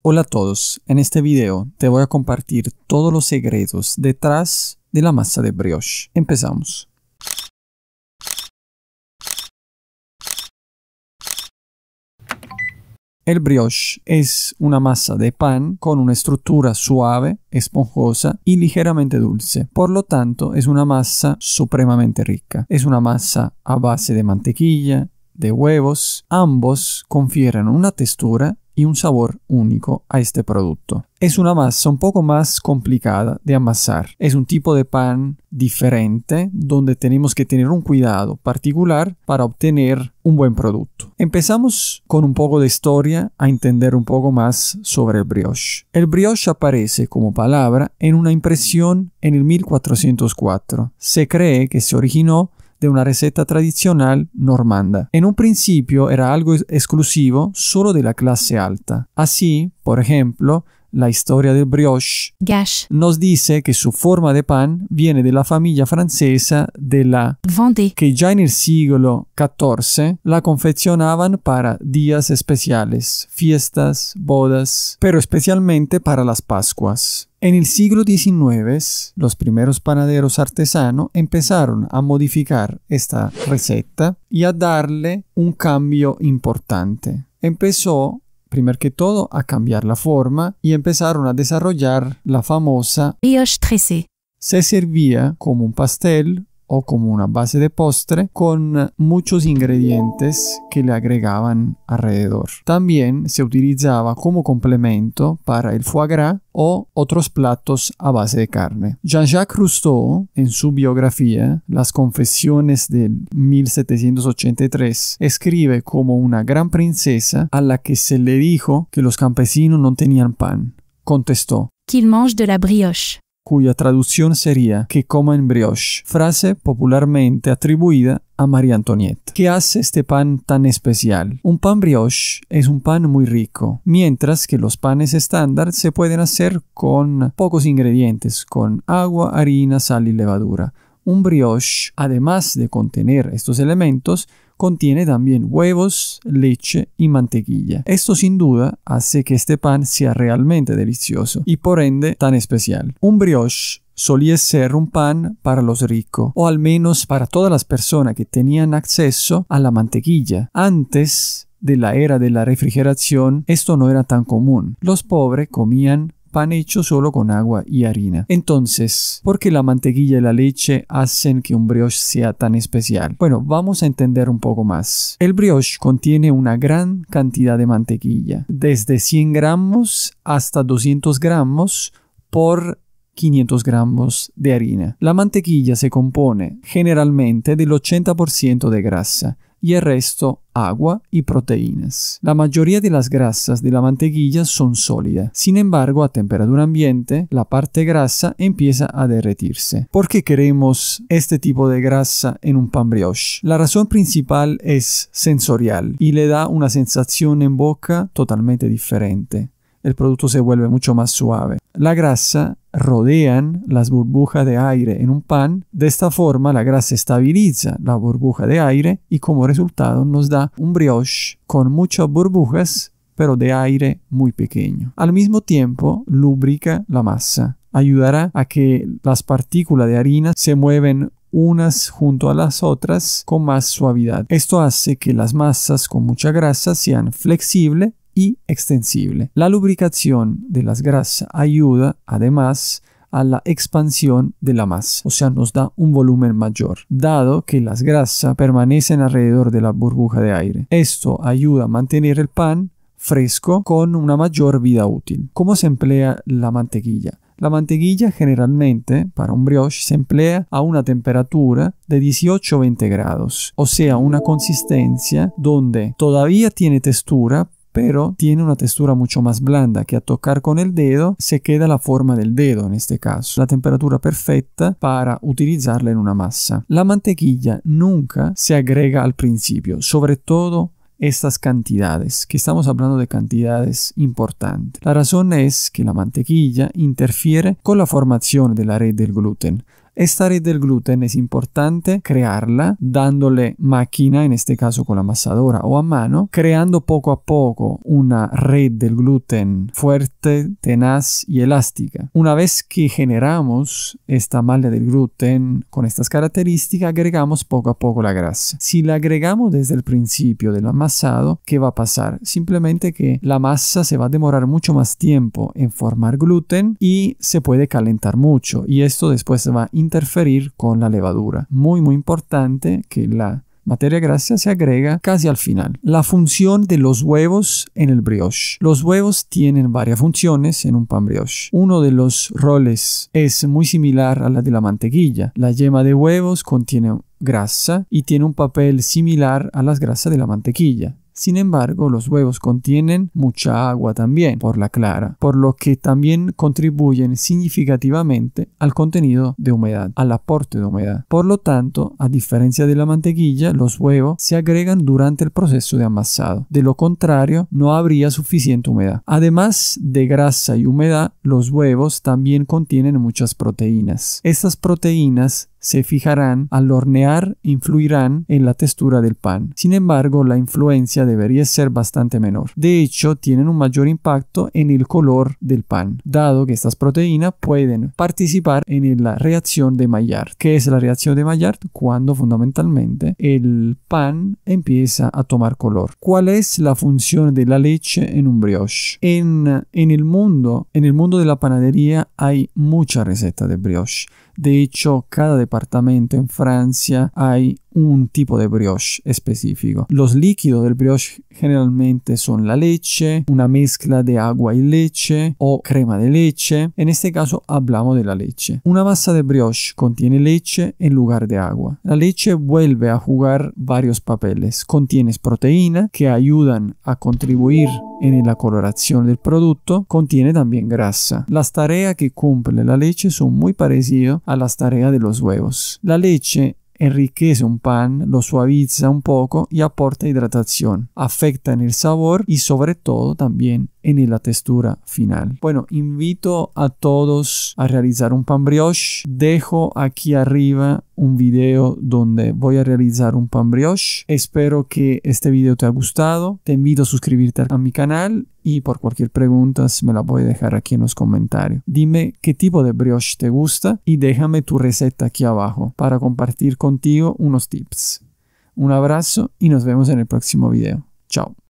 Hola a todos, en este video te voy a compartir todos los secretos detrás de la masa de brioche. Empezamos. El brioche es una masa de pan con una estructura suave, esponjosa y ligeramente dulce. Por lo tanto, es una masa supremamente rica. Es una masa a base de mantequilla, de huevos. Ambos confieren una textura y un sabor único a este producto. Es una masa un poco más complicada de amasar. Es un tipo de pan diferente donde tenemos que tener un cuidado particular para obtener un buen producto. Empezamos con un poco de historia a entender un poco más sobre el brioche. El brioche aparece como palabra en una impresión en el 1404. Se cree que se originó de una receta tradicional normanda. En un principio era algo exclusivo solo de la clase alta. Así, por ejemplo, la historia del brioche, nos dice que su forma de pan viene de la familia francesa de la Vendée, que ya en el siglo XIV la confeccionaban para días especiales, fiestas, bodas, pero especialmente para las Pascuas. En el siglo XIX, los primeros panaderos artesanos empezaron a modificar esta receta y a darle un cambio importante. Empezó primer que todo, a cambiar la forma y empezaron a desarrollar la famosa brioche Se servía como un pastel o como una base de postre con muchos ingredientes que le agregaban alrededor. También se utilizaba como complemento para el foie gras o otros platos a base de carne. Jean-Jacques Rousseau, en su biografía Las Confesiones del 1783, escribe como una gran princesa a la que se le dijo que los campesinos no tenían pan. Contestó: Qu'il mange de la brioche cuya traducción sería que coman brioche, frase popularmente atribuida a María Antonieta. ¿Qué hace este pan tan especial? Un pan brioche es un pan muy rico, mientras que los panes estándar se pueden hacer con pocos ingredientes, con agua, harina, sal y levadura. Un brioche, además de contener estos elementos, Contiene también huevos, leche y mantequilla. Esto sin duda hace que este pan sea realmente delicioso y por ende tan especial. Un brioche solía ser un pan para los ricos, o al menos para todas las personas que tenían acceso a la mantequilla. Antes de la era de la refrigeración, esto no era tan común. Los pobres comían pan hecho solo con agua y harina. Entonces, ¿por qué la mantequilla y la leche hacen que un brioche sea tan especial? Bueno, vamos a entender un poco más. El brioche contiene una gran cantidad de mantequilla, desde 100 gramos hasta 200 gramos por 500 gramos de harina. La mantequilla se compone generalmente del 80% de grasa y el resto agua y proteínas. La mayoría de las grasas de la mantequilla son sólidas, sin embargo a temperatura ambiente la parte grasa empieza a derretirse. ¿Por qué queremos este tipo de grasa en un pan brioche? La razón principal es sensorial y le da una sensación en boca totalmente diferente el producto se vuelve mucho más suave. La grasa rodea las burbujas de aire en un pan, de esta forma la grasa estabiliza la burbuja de aire y como resultado nos da un brioche con muchas burbujas pero de aire muy pequeño. Al mismo tiempo lubrica la masa, ayudará a que las partículas de harina se mueven unas junto a las otras con más suavidad. Esto hace que las masas con mucha grasa sean flexibles extensible. La lubricación de las grasas ayuda además a la expansión de la masa, o sea, nos da un volumen mayor, dado que las grasas permanecen alrededor de la burbuja de aire. Esto ayuda a mantener el pan fresco con una mayor vida útil. ¿Cómo se emplea la mantequilla? La mantequilla generalmente para un brioche se emplea a una temperatura de 18 20 grados, o sea, una consistencia donde todavía tiene textura, pero tiene una textura mucho más blanda que a tocar con el dedo se queda la forma del dedo en este caso, la temperatura perfecta para utilizarla en una masa. La mantequilla nunca se agrega al principio, sobre todo estas cantidades, que estamos hablando de cantidades importantes. La razón es que la mantequilla interfiere con la formación de la red del gluten. Esta red del gluten es importante crearla dándole máquina, en este caso con la amasadora o a mano, creando poco a poco una red del gluten fuerte, tenaz y elástica. Una vez que generamos esta malla del gluten con estas características, agregamos poco a poco la grasa. Si la agregamos desde el principio del amasado, ¿qué va a pasar? Simplemente que la masa se va a demorar mucho más tiempo en formar gluten y se puede calentar mucho y esto después va a interferir con la levadura. Muy, muy importante que la materia grasa se agrega casi al final. La función de los huevos en el brioche. Los huevos tienen varias funciones en un pan brioche. Uno de los roles es muy similar a la de la mantequilla. La yema de huevos contiene grasa y tiene un papel similar a las grasas de la mantequilla sin embargo, los huevos contienen mucha agua también por la clara, por lo que también contribuyen significativamente al contenido de humedad, al aporte de humedad. Por lo tanto, a diferencia de la mantequilla, los huevos se agregan durante el proceso de amasado. De lo contrario, no habría suficiente humedad. Además de grasa y humedad, los huevos también contienen muchas proteínas. Estas proteínas se fijarán al hornear influirán en la textura del pan. Sin embargo, la influencia debería ser bastante menor. De hecho, tienen un mayor impacto en el color del pan, dado que estas proteínas pueden participar en la reacción de Maillard. ¿Qué es la reacción de Maillard? Cuando fundamentalmente el pan empieza a tomar color. ¿Cuál es la función de la leche en un brioche? En, en el mundo, en el mundo de la panadería hay muchas recetas de brioche. De hecho, cada departamento en Francia hay un tipo de brioche específico. Los líquidos del brioche generalmente son la leche, una mezcla de agua y leche o crema de leche. En este caso hablamos de la leche. Una masa de brioche contiene leche en lugar de agua. La leche vuelve a jugar varios papeles. Contienes proteína que ayudan a contribuir en la coloración del producto contiene también grasa. Las tareas que cumple la leche son muy parecidas a las tareas de los huevos. La leche enriquece un pan, lo suaviza un poco y aporta hidratación, afecta en el sabor y sobre todo también en la textura final. Bueno, invito a todos a realizar un pan brioche. Dejo aquí arriba un video donde voy a realizar un pan brioche. Espero que este video te ha gustado. Te invito a suscribirte a mi canal y por cualquier pregunta me la voy a dejar aquí en los comentarios. Dime qué tipo de brioche te gusta y déjame tu receta aquí abajo para compartir contigo unos tips. Un abrazo y nos vemos en el próximo video. Chao.